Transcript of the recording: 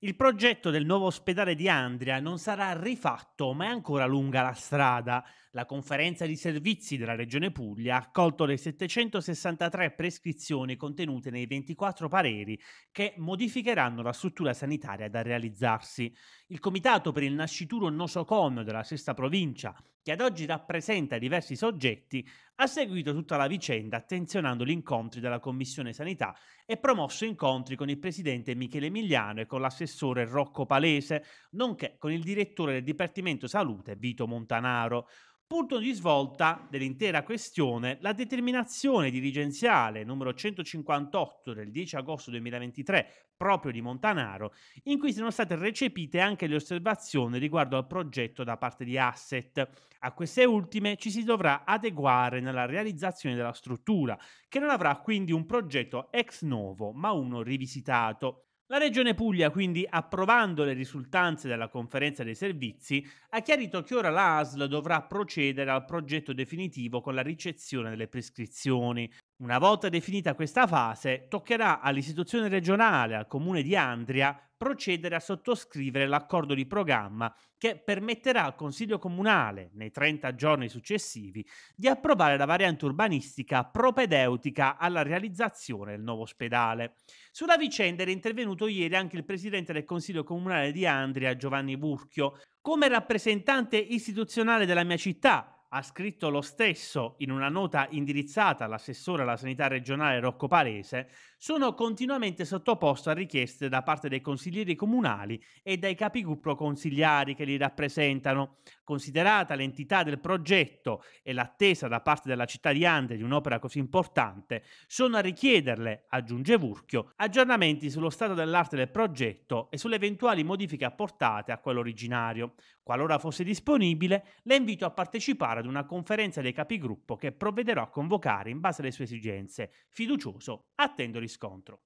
Il progetto del nuovo ospedale di Andria non sarà rifatto, ma è ancora lunga la strada. La conferenza di servizi della Regione Puglia ha accolto le 763 prescrizioni contenute nei 24 pareri che modificheranno la struttura sanitaria da realizzarsi. Il Comitato per il Nascituro Nosocomio della stessa Provincia che ad oggi rappresenta diversi soggetti, ha seguito tutta la vicenda attenzionando gli incontri della Commissione Sanità e promosso incontri con il presidente Michele Emiliano e con l'assessore Rocco Palese, nonché con il direttore del Dipartimento Salute Vito Montanaro. Punto di svolta dell'intera questione, la determinazione dirigenziale numero 158 del 10 agosto 2023, proprio di Montanaro, in cui sono state recepite anche le osservazioni riguardo al progetto da parte di Asset. A queste ultime ci si dovrà adeguare nella realizzazione della struttura, che non avrà quindi un progetto ex novo, ma uno rivisitato. La Regione Puglia, quindi, approvando le risultanze della conferenza dei servizi, ha chiarito che ora la ASL dovrà procedere al progetto definitivo con la ricezione delle prescrizioni. Una volta definita questa fase, toccherà all'istituzione regionale, al comune di Andria, procedere a sottoscrivere l'accordo di programma che permetterà al Consiglio Comunale, nei 30 giorni successivi, di approvare la variante urbanistica propedeutica alla realizzazione del nuovo ospedale. Sulla vicenda era intervenuto ieri anche il Presidente del Consiglio Comunale di Andria, Giovanni Burchio. Come rappresentante istituzionale della mia città, ha scritto lo stesso in una nota indirizzata all'assessore alla sanità regionale Rocco Parese, sono continuamente sottoposto a richieste da parte dei consiglieri comunali e dai capigruppo consigliari che li rappresentano. Considerata l'entità del progetto e l'attesa da parte della città di Ande di un'opera così importante, sono a richiederle, aggiunge Vurchio, aggiornamenti sullo stato dell'arte del progetto e sulle eventuali modifiche apportate a quello originario. Qualora fosse disponibile, le invito a partecipare ad una conferenza dei capigruppo che provvederò a convocare in base alle sue esigenze. Fiducioso, attendo riscontro.